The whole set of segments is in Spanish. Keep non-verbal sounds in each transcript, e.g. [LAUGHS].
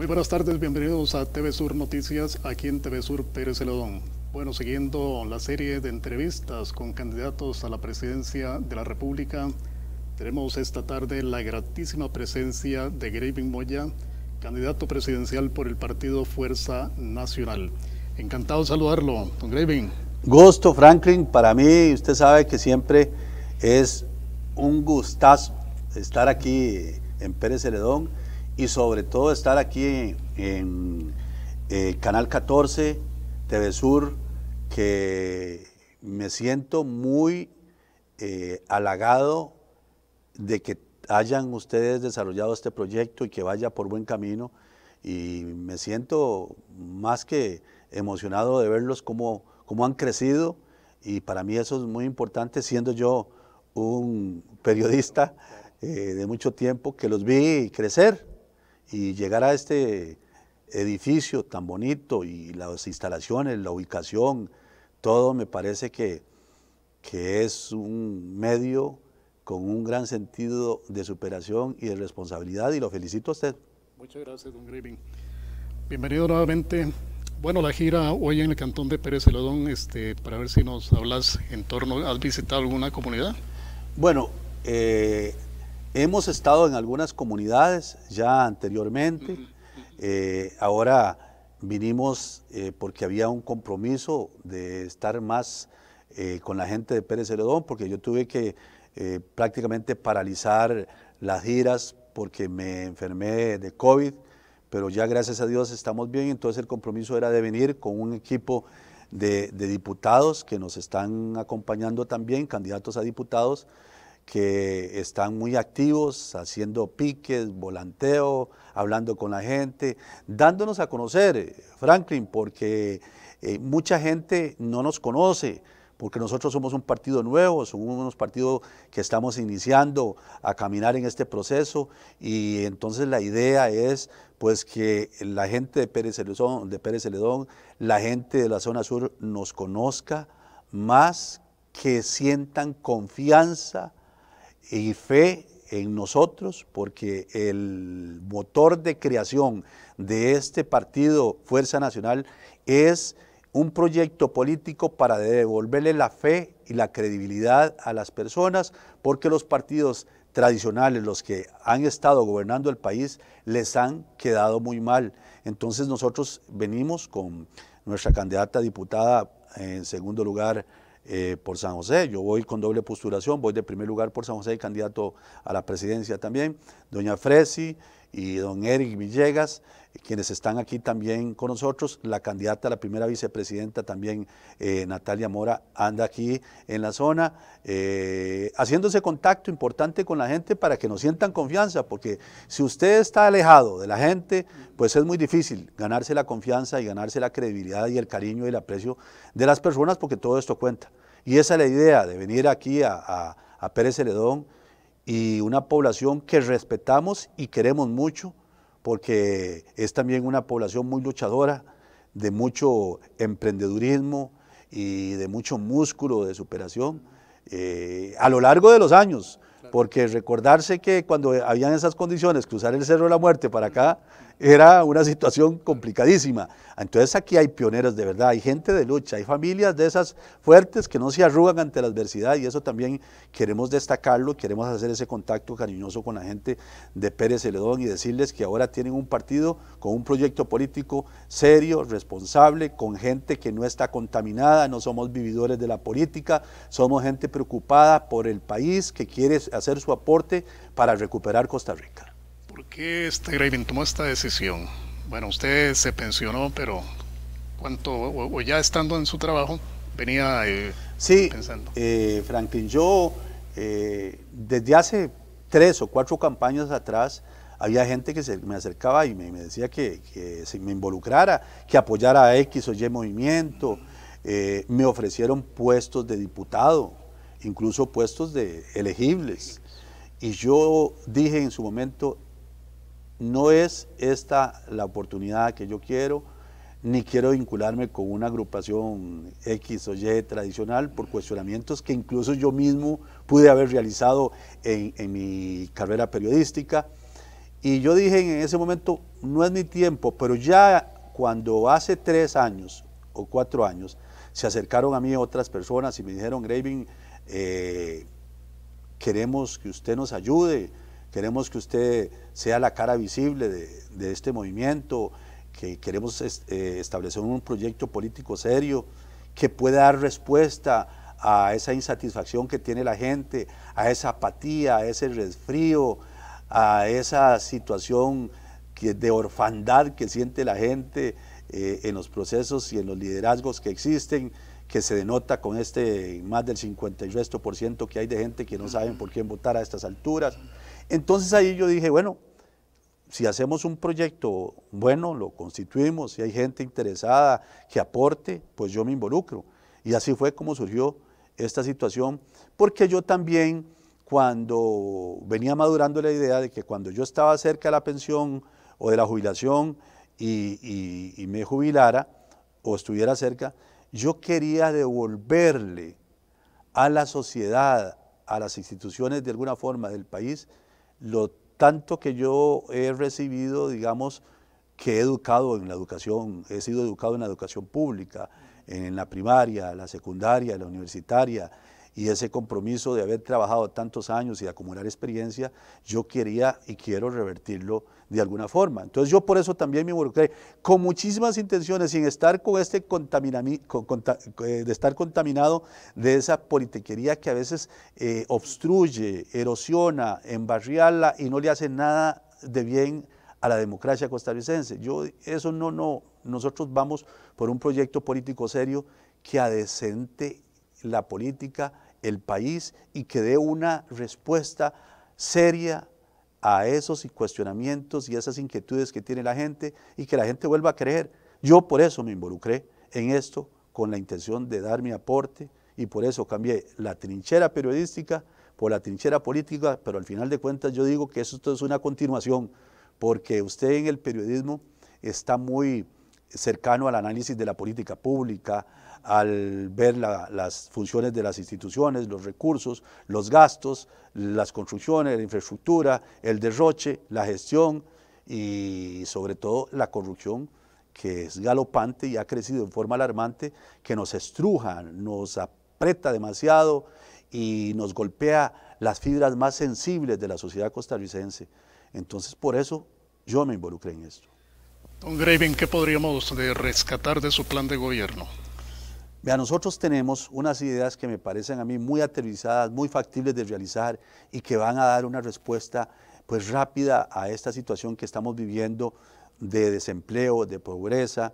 Muy buenas tardes, bienvenidos a TV Sur Noticias, aquí en TV Sur Pérez Celedón. Bueno, siguiendo la serie de entrevistas con candidatos a la presidencia de la República, tenemos esta tarde la gratísima presencia de Graving Moya, candidato presidencial por el partido Fuerza Nacional. Encantado de saludarlo, don Graving. Gusto, Franklin, para mí, usted sabe que siempre es un gustazo estar aquí en Pérez Celedón y sobre todo estar aquí en, eh, Canal 14, TV Sur, que me siento muy eh, halagado de que hayan ustedes desarrollado este proyecto y que vaya por buen camino y me siento más que emocionado de verlos cómo, han crecido y para mí eso es muy importante siendo yo un periodista eh, de mucho tiempo que los vi crecer y llegar a este edificio tan bonito y las instalaciones, la ubicación, todo me parece que, es un medio con un gran sentido de superación y de responsabilidad y lo felicito a usted. Muchas gracias, don Grevin. Bienvenido nuevamente. Bueno, la gira hoy en el cantón de Pérez elodón este, para ver si nos hablas en torno, ¿has visitado alguna comunidad? Bueno, eh, Hemos estado en algunas comunidades ya anteriormente. Eh, ahora vinimos eh, porque había un compromiso de estar más eh, con la gente de Pérez Heredón, porque yo tuve que prácticamente paralizar las giras porque me enfermé de COVID, pero ya gracias a Dios estamos bien, entonces el compromiso era de venir con un equipo de diputados que nos están acompañando también, candidatos a diputados, que están muy activos, haciendo piques, volanteo, hablando con la gente, dándonos a conocer, eh, Franklin, porque eh, mucha gente no nos conoce, porque nosotros somos un partido nuevo, somos unos partidos que estamos iniciando a caminar en este proceso y entonces la idea es pues que la gente de Pérez de Pérez Celedón la gente de la zona sur nos conozca más, que sientan confianza y fe en nosotros, porque el motor de creación de este partido Fuerza Nacional es un proyecto político para devolverle la fe y la credibilidad a las personas, porque los partidos tradicionales, los que han estado gobernando el país, les han quedado muy mal. Entonces nosotros venimos con nuestra candidata diputada en segundo lugar, eh, por San José. Yo voy con doble postulación, voy de primer lugar por San José, candidato a la presidencia también. Doña Fresi y don Eric Villegas quienes están aquí también con nosotros, la candidata a la primera vicepresidenta también, eh, Natalia Mora, anda aquí en la zona, eh, haciéndose contacto importante con la gente para que nos sientan confianza, porque si usted está alejado de la gente, pues es muy difícil ganarse la confianza y ganarse la credibilidad y el cariño y el aprecio de las personas, porque todo esto cuenta. Y esa es la idea de venir aquí a, a, a Pérez Celedón y una población que respetamos y queremos mucho porque es también una población muy luchadora, de mucho emprendedurismo y de mucho músculo de superación eh, a lo largo de los años. Porque recordarse que cuando habían esas condiciones, cruzar el Cerro de la Muerte para acá, era una situación complicadísima. Entonces aquí hay pioneros de verdad, hay gente de lucha, hay familias de esas fuertes que no se arrugan ante la adversidad y eso también queremos destacarlo, queremos hacer ese contacto cariñoso con la gente de Pérez Celedón y decirles que ahora tienen un partido con un proyecto político serio, responsable, con gente que no está contaminada, no somos vividores de la política, somos gente preocupada por el país que quiere hacer su aporte para recuperar Costa Rica qué este tomó esta decisión? Bueno, usted se pensionó, pero ¿cuánto? O, ya estando en su trabajo, venía eh, sí, eh, Franklin, yo eh, desde hace tres o cuatro campañas atrás había gente que se me acercaba y me, decía que, me involucrara, que apoyara a X o Y movimiento. Eh, me ofrecieron puestos de diputado, incluso puestos de elegibles. Y yo dije en su momento, no es esta la oportunidad que yo quiero, ni quiero vincularme con una agrupación X o Y tradicional por cuestionamientos que incluso yo mismo pude haber realizado en, mi carrera periodística. Y yo dije en ese momento, no es mi tiempo, pero ya cuando hace tres años o cuatro años se acercaron a mí otras personas y me dijeron, Graving, eh, queremos que usted nos ayude, Queremos que usted sea la cara visible de, este movimiento, que queremos eh, establecer un proyecto político serio que pueda dar respuesta a esa insatisfacción que tiene la gente, a esa apatía, a ese resfrío, a esa situación de orfandad que siente la gente eh, en los procesos y en los liderazgos que existen que se denota con este más del 50 por ciento que hay de gente que no saben por quién votar a estas alturas. Entonces ahí yo dije, bueno, si hacemos un proyecto bueno, lo constituimos, si hay gente interesada que aporte, pues yo me involucro. Y así fue como surgió esta situación, porque yo también cuando venía madurando la idea de que cuando yo estaba cerca de la pensión o de la jubilación y, y me jubilara o estuviera cerca, yo quería devolverle a la sociedad, a las instituciones de alguna forma del país, lo tanto que yo he recibido, digamos, que he educado en la educación, he sido educado en la educación pública, en la primaria, la secundaria, la universitaria, y ese compromiso de haber trabajado tantos años y acumular experiencia, yo quería y quiero revertirlo de alguna forma. Entonces yo por eso también me involucré con muchísimas intenciones, sin estar con este eh, de estar contaminado de esa politiquería que a veces eh, obstruye, erosiona, embarriala y no le hace nada de bien a la democracia costarricense. Yo eso no, no, nosotros vamos por un proyecto político serio que adecente la política el país y que dé una respuesta seria a esos cuestionamientos y esas inquietudes que tiene la gente y que la gente vuelva a creer. Yo por eso me involucré en esto con la intención de dar mi aporte y por eso cambié la trinchera periodística por la trinchera política, pero al final de cuentas yo digo que esto es una continuación, porque usted en el periodismo está muy cercano al análisis de la política pública, al ver las funciones de las instituciones, los recursos, los gastos, las construcciones, la infraestructura, el derroche, la gestión y sobre todo la corrupción que es galopante y ha crecido en forma alarmante, que nos estruja, nos aprieta demasiado y nos golpea las fibras más sensibles de la sociedad costarricense. Entonces, por eso yo me involucré en esto. Don Graven, ¿qué podríamos rescatar de su plan de gobierno? nosotros tenemos unas ideas que me parecen a mí muy aterrizadas, muy factibles de realizar y que van a dar una respuesta pues rápida a esta situación que estamos viviendo de desempleo, de pobreza,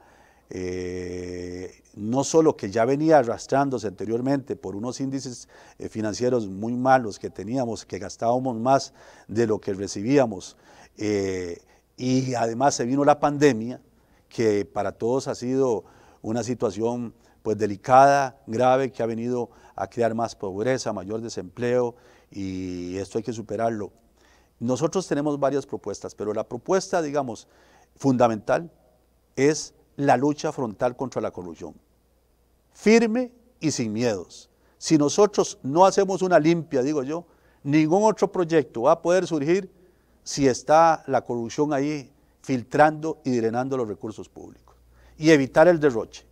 eh, no solo que ya venía arrastrándose anteriormente por unos índices eh, financieros muy malos que teníamos, que gastábamos más de lo que recibíamos, eh, y además se vino la pandemia, que para todos ha sido una situación pues delicada, grave, que ha venido a crear más pobreza, mayor desempleo y esto hay que superarlo. Nosotros tenemos varias propuestas, pero la propuesta, digamos, fundamental es la lucha frontal contra la corrupción. Firme y sin miedos. Si nosotros no hacemos una limpia, digo yo, ningún otro proyecto va a poder surgir si está la corrupción ahí filtrando y drenando los recursos públicos. Y evitar el derroche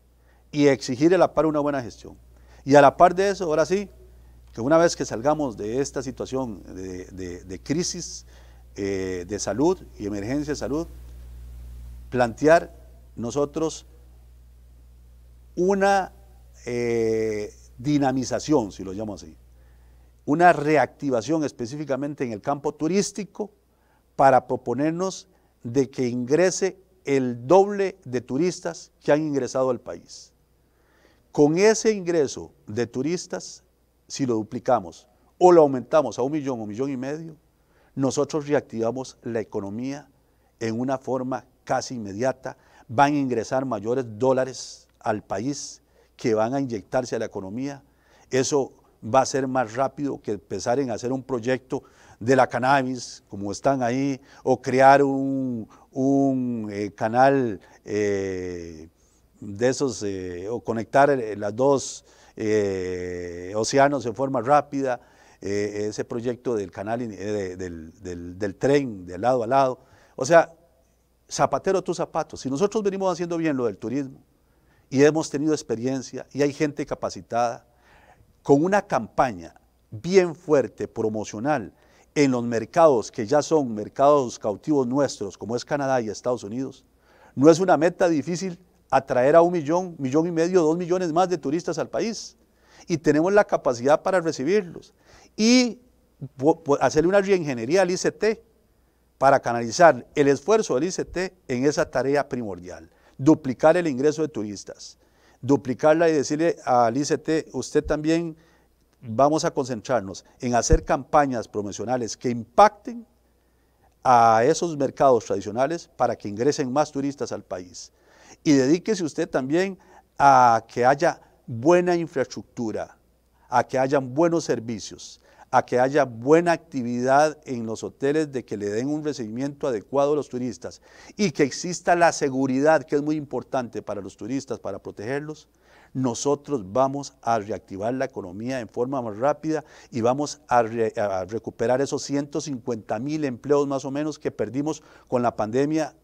y exigir a la par una buena gestión. Y a la par de eso, ahora sí, que una vez que salgamos de esta situación de, crisis eh, de salud y emergencia de salud, plantear nosotros una eh, dinamización, si lo llamo así, una reactivación específicamente en el campo turístico para proponernos de que ingrese el doble de turistas que han ingresado al país. Con ese ingreso de turistas, si lo duplicamos o lo aumentamos a un millón o un millón y medio, nosotros reactivamos la economía en una forma casi inmediata. Van a ingresar mayores dólares al país que van a inyectarse a la economía. Eso va a ser más rápido que empezar en hacer un proyecto de la cannabis, como están ahí, o crear un, eh, canal eh, de esos, eh, o conectar eh, las dos eh, océanos de forma rápida, ese proyecto del canal, del, del, tren de lado a lado. O sea, zapatero tus zapatos. Si nosotros venimos haciendo bien lo del turismo y hemos tenido experiencia y hay gente capacitada, con una campaña bien fuerte, promocional, en los mercados que ya son mercados cautivos nuestros, como es Canadá y Estados Unidos, no es una meta difícil atraer a un millón, millón y medio, dos millones más de turistas al país. Y tenemos la capacidad para recibirlos. Y hacerle una reingeniería al ICT para canalizar el esfuerzo del ICT en esa tarea primordial. Duplicar el ingreso de turistas. Duplicarla y decirle al ICT, usted también vamos a concentrarnos en hacer campañas promocionales que impacten a esos mercados tradicionales para que ingresen más turistas al país. Y dedíquese usted también a que haya buena infraestructura, a que hayan buenos servicios, a que haya buena actividad en los hoteles, de que le den un recibimiento adecuado a los turistas y que exista la seguridad, que es muy importante para los turistas, para protegerlos, nosotros vamos a reactivar la economía en forma más rápida y vamos a, a recuperar esos 150 mil empleos más o menos que perdimos con la pandemia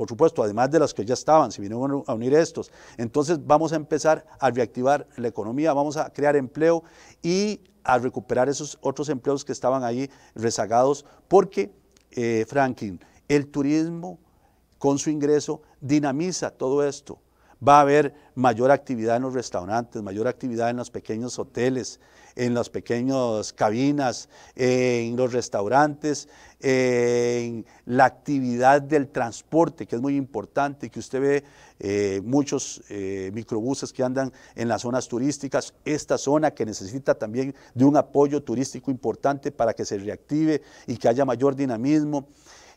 por supuesto, además de las que ya estaban, si vinieron a unir estos. Entonces vamos a empezar a reactivar la economía, vamos a crear empleo y a recuperar esos otros empleos que estaban ahí rezagados, porque, eh, Franklin, el turismo con su ingreso dinamiza todo esto va a haber mayor actividad en los restaurantes, mayor actividad en los pequeños hoteles, en las pequeñas cabinas, en los restaurantes, en la actividad del transporte, que es muy importante, que usted ve eh, muchos eh, microbuses que andan en las zonas turísticas, esta zona que necesita también de un apoyo turístico importante para que se reactive y que haya mayor dinamismo.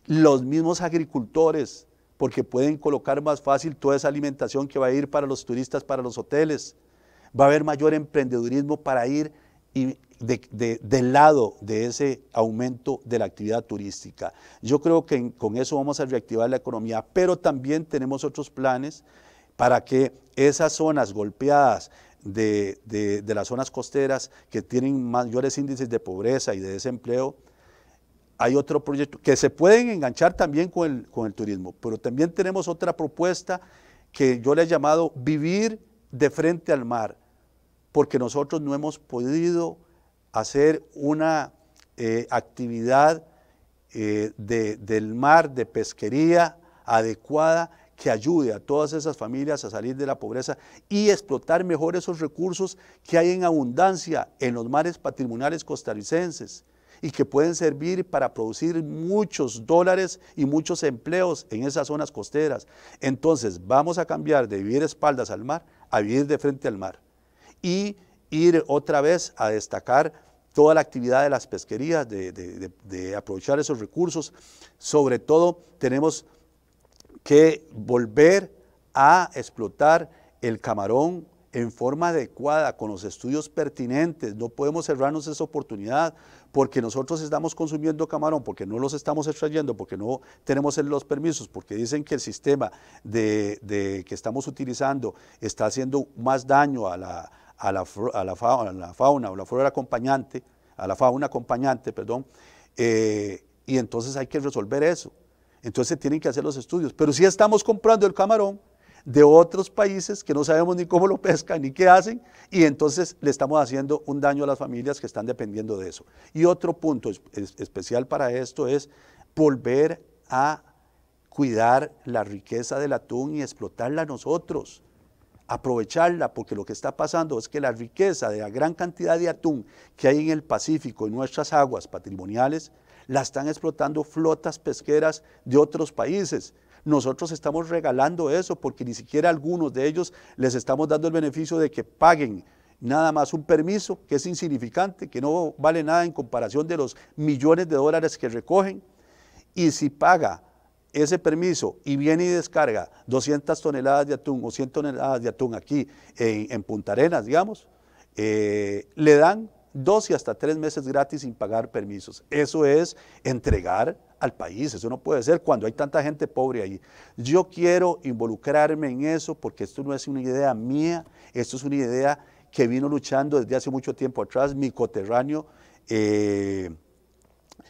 Los mismos agricultores, porque pueden colocar más fácil toda esa alimentación que va a ir para los turistas, para los hoteles. Va a haber mayor emprendedurismo para ir del lado de ese aumento de la actividad turística. Yo creo que con eso vamos a reactivar la economía, pero también tenemos otros planes para que esas zonas golpeadas de las zonas costeras que tienen mayores índices de pobreza y de desempleo, hay otro proyecto que se pueden enganchar también con el, turismo, pero también tenemos otra propuesta que yo le he llamado vivir de frente al mar, porque nosotros no hemos podido hacer una eh, actividad eh, del mar, de pesquería adecuada que ayude a todas esas familias a salir de la pobreza y explotar mejor esos recursos que hay en abundancia en los mares patrimoniales costarricenses y que pueden servir para producir muchos dólares y muchos empleos en esas zonas costeras. Entonces vamos a cambiar de vivir espaldas al mar a vivir de frente al mar y ir otra vez a destacar toda la actividad de las pesquerías, de, de aprovechar esos recursos. Sobre todo tenemos que volver a explotar el camarón en forma adecuada, con los estudios pertinentes. No podemos cerrarnos esa oportunidad porque nosotros estamos consumiendo camarón, porque no los estamos extrayendo, porque no tenemos los permisos, porque dicen que el sistema de, que estamos utilizando está haciendo más daño a la, fauna, a la fauna, o la flora acompañante, a la fauna acompañante, perdón, eh, y entonces hay que resolver eso. Entonces tienen que hacer los estudios. Pero si estamos comprando el camarón, de otros países que no sabemos ni cómo lo pescan ni qué hacen, y entonces le estamos haciendo un daño a las familias que están dependiendo de eso. Y otro punto especial para esto es volver a cuidar la riqueza del atún y explotarla nosotros, aprovecharla, porque lo que está pasando es que la riqueza de la gran cantidad de atún que hay en el Pacífico, en nuestras aguas patrimoniales, la están explotando flotas pesqueras de otros países. Nosotros estamos regalando eso porque ni siquiera algunos de ellos les estamos dando el beneficio de que paguen nada más un permiso que es insignificante, que no vale nada en comparación de los millones de dólares que recogen. Y si paga ese permiso y viene y descarga 200 toneladas de atún o 100 toneladas de atún aquí en, Punta Arenas, digamos, eh, le dan dos y hasta tres meses gratis sin pagar permisos. Eso es entregar al país. Eso no puede ser cuando hay tanta gente pobre allí. Yo quiero involucrarme en eso porque esto no es una idea mía, esto es una idea que vino luchando desde hace mucho tiempo atrás mi coterráneo. Eh,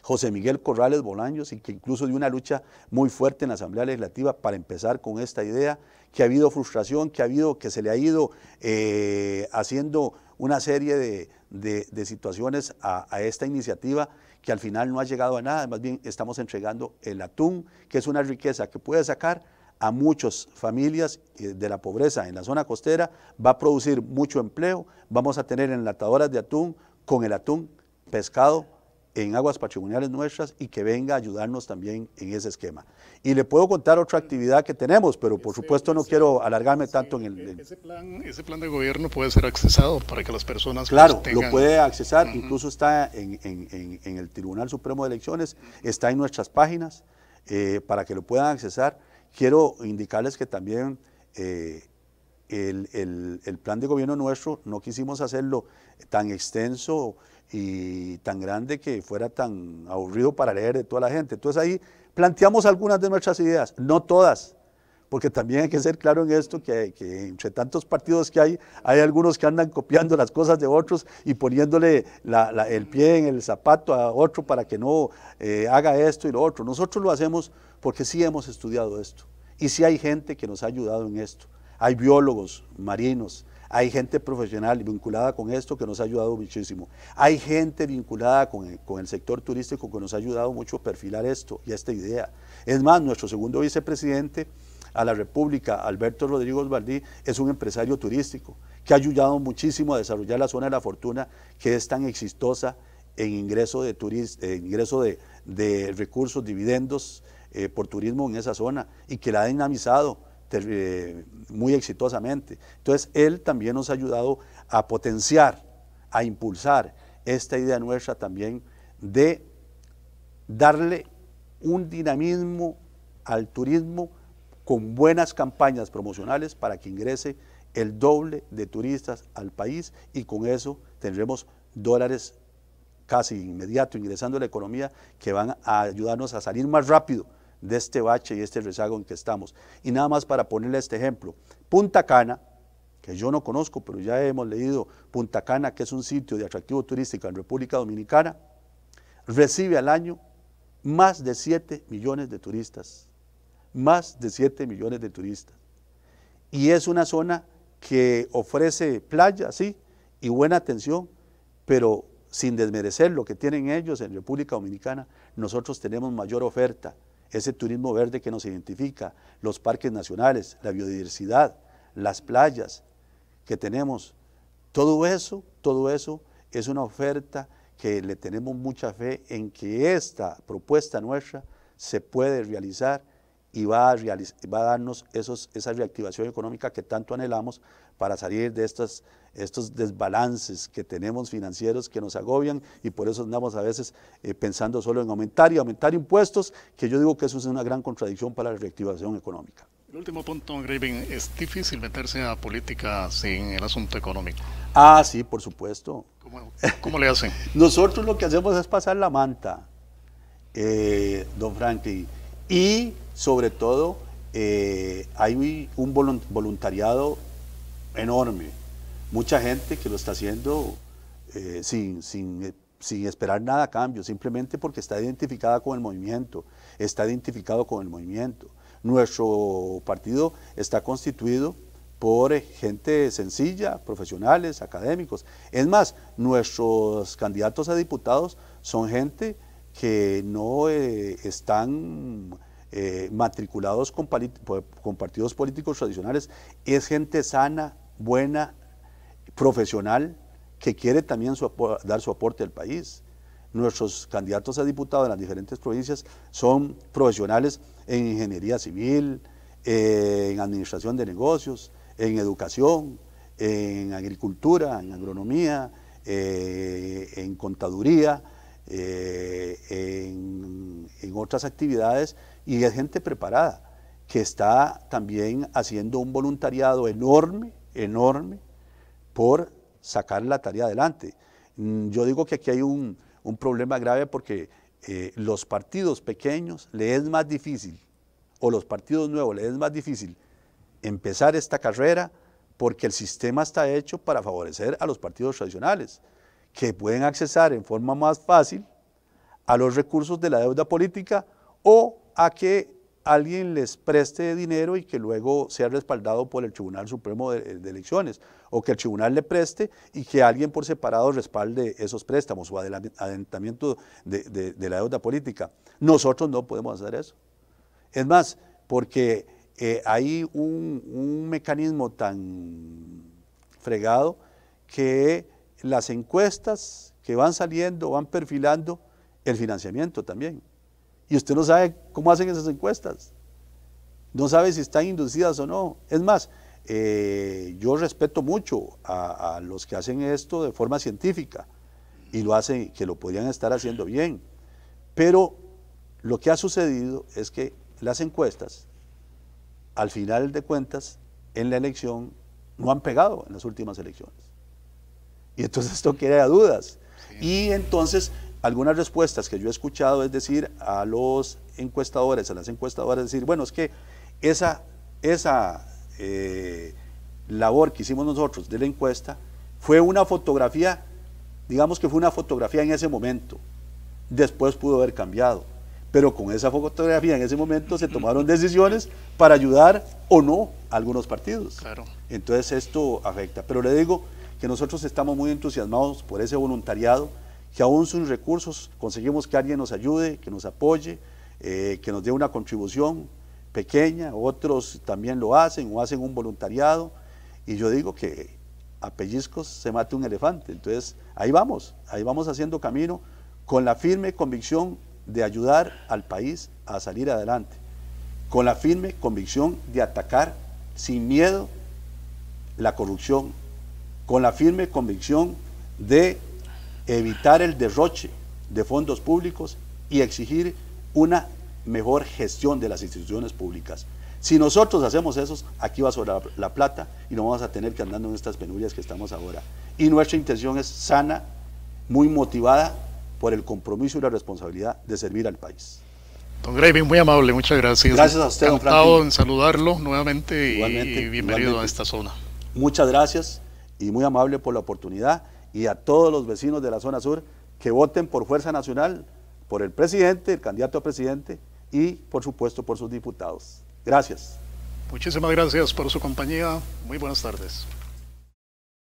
José Miguel Corrales Bolaños y que incluso dio una lucha muy fuerte en la Asamblea Legislativa para empezar con esta idea, que ha habido frustración, que ha habido, que se le ha ido eh, haciendo una serie de, situaciones a, esta iniciativa que al final no ha llegado a nada, más bien estamos entregando el atún, que es una riqueza que puede sacar a muchas familias eh, de la pobreza en la zona costera, va a producir mucho empleo, vamos a tener enlatadoras de atún, con el atún, pescado, en aguas patrimoniales nuestras y que venga a ayudarnos también en ese esquema. Y le puedo contar otra actividad que tenemos, pero por supuesto no quiero alargarme tanto en el... E-, ese, plan, de gobierno puede ser accesado para que las personas... Pues, claro, lo puede accesar, incluso está en, el Tribunal Supremo de Elecciones, está en nuestras páginas eh, para que lo puedan accesar. Quiero indicarles que también... Eh, el plan de gobierno nuestro no quisimos hacerlo tan extenso y tan grande que fuera tan aburrido para leer de toda la gente. Entonces ahí planteamos algunas de nuestras ideas, no todas, porque también hay que ser claro en esto, que, que, entre tantos partidos que hay, hay algunos que andan copiando las cosas de otros y poniéndole el pie en el zapato a otro para que no eh, haga esto y lo otro. Nosotros lo hacemos porque sí hemos estudiado esto y sí hay gente que nos ha ayudado en esto. Hay biólogos marinos, hay gente profesional vinculada con esto que nos ha ayudado muchísimo. Hay gente vinculada con el, sector turístico que nos ha ayudado mucho a perfilar esto y esta idea. Es más, nuestro segundo vicepresidente a la República, Alberto Rodríguez Osvaldí, es un empresario turístico que ha ayudado muchísimo a desarrollar la zona de la fortuna que es tan exitosa en ingreso de, eh, de, recursos, dividendos eh, por turismo en esa zona y que la ha dinamizado eh, muy exitosamente. Entonces, él también nos ha ayudado a potenciar, a impulsar esta idea nuestra también de darle un dinamismo al turismo con buenas campañas promocionales para que ingrese el doble de turistas al país y con eso tendremos dólares casi inmediato ingresando a la economía que van a ayudarnos a salir más rápido de este bache y este rezago en que estamos. Y nada más para ponerle este ejemplo, Punta Cana, que yo no conozco, pero ya hemos leído Punta Cana, que es un sitio de atractivo turístico en República Dominicana, recibe al año más de 7 millones de turistas, más de 7 millones de turistas. Y es una zona que ofrece playa, sí, y buena atención, pero sin desmerecer lo que tienen ellos en República Dominicana, nosotros tenemos mayor oferta ese turismo verde que nos identifica, los parques nacionales, la biodiversidad, las playas que tenemos. Todo eso, todo eso es una oferta que le tenemos mucha fe en que esta propuesta nuestra se puede realizar y va a, va a darnos esos, esa reactivación económica que tanto anhelamos para salir de estas, estos desbalances que tenemos financieros que nos agobian y por eso andamos a veces eh, pensando solo en aumentar y aumentar impuestos, que yo digo que eso es una gran contradicción para la reactivación económica. El último punto, Graven, es difícil meterse a política sin el asunto económico. Ah, sí, por supuesto. ¿Cómo, cómo le hacen? [LAUGHS] Nosotros lo que hacemos es pasar la manta, eh, don Franklin y sobre todo eh, hay un voluntariado enorme, mucha gente que lo está haciendo eh, sin, sin, eh, sin esperar nada a cambio, simplemente porque está identificada con el movimiento, está identificado con el movimiento. Nuestro partido está constituido por gente sencilla, profesionales, académicos. Es más, nuestros candidatos a diputados son gente que no eh, están eh, matriculados con, partidos políticos tradicionales, es gente sana, buena, profesional, que quiere también dar su aporte al país. Nuestros candidatos a diputados en las diferentes provincias son profesionales en ingeniería civil, eh, en administración de negocios, en educación, en agricultura, en agronomía, en contaduría, eh, en, otras actividades y es gente preparada que está también haciendo un voluntariado enorme, enorme por sacar la tarea adelante. Mm, yo digo que aquí hay un, problema grave porque eh, los partidos pequeños le es más difícil, o los partidos nuevos le es más difícil empezar esta carrera porque el sistema está hecho para favorecer a los partidos tradicionales que pueden accesar en forma más fácil a los recursos de la deuda política o a que alguien les preste dinero y que luego sea respaldado por el Tribunal Supremo de, Elecciones, o que el tribunal le preste y que alguien por separado respalde esos préstamos o adelantamiento de, la deuda política. Nosotros no podemos hacer eso. Es más, porque eh, hay un mecanismo tan fregado que las encuestas que van saliendo, van perfilando el financiamiento también. Y usted no sabe cómo hacen esas encuestas. No sabe si están inducidas o no. Es más, eh, yo respeto mucho a, a, los que hacen esto de forma científica y lo hacen, que lo podrían estar haciendo bien. Pero lo que ha sucedido es que las encuestas, al final de cuentas, en la elección, no han pegado en las últimas elecciones. Y entonces esto crea dudas. Y entonces algunas respuestas que yo he escuchado es decir a los encuestadores, a las encuestadoras, decir, bueno, es que esa, esa eh, labor que hicimos nosotros de la encuesta fue una fotografía, digamos que fue una fotografía en ese momento, después pudo haber cambiado, pero con esa fotografía en ese momento se tomaron decisiones para ayudar o no a algunos partidos. Claro. Entonces esto afecta, pero le digo, que nosotros estamos muy entusiasmados por ese voluntariado, que aún sin recursos conseguimos que alguien nos ayude, que nos apoye, eh, que nos dé una contribución pequeña, otros también lo hacen o hacen un voluntariado, y yo digo que a pellizcos se mate un elefante, entonces ahí vamos, ahí vamos haciendo camino con la firme convicción de ayudar al país a salir adelante, con la firme convicción de atacar sin miedo la corrupción con la firme convicción de evitar el derroche de fondos públicos y exigir una mejor gestión de las instituciones públicas. Si nosotros hacemos eso, aquí va a sobrar la plata y no vamos a tener que andando en estas penurias que estamos ahora. Y nuestra intención es sana, muy motivada por el compromiso y la responsabilidad de servir al país. Don Graving, muy amable, muchas gracias. Gracias a usted, Encantado don en saludarlo nuevamente y bienvenido a esta zona. Muchas gracias y muy amable por la oportunidad y a todos los vecinos de la zona sur que voten por Fuerza Nacional, por el presidente, el candidato a presidente y por supuesto por sus diputados. Gracias. Muchísimas gracias por su compañía. Muy buenas tardes.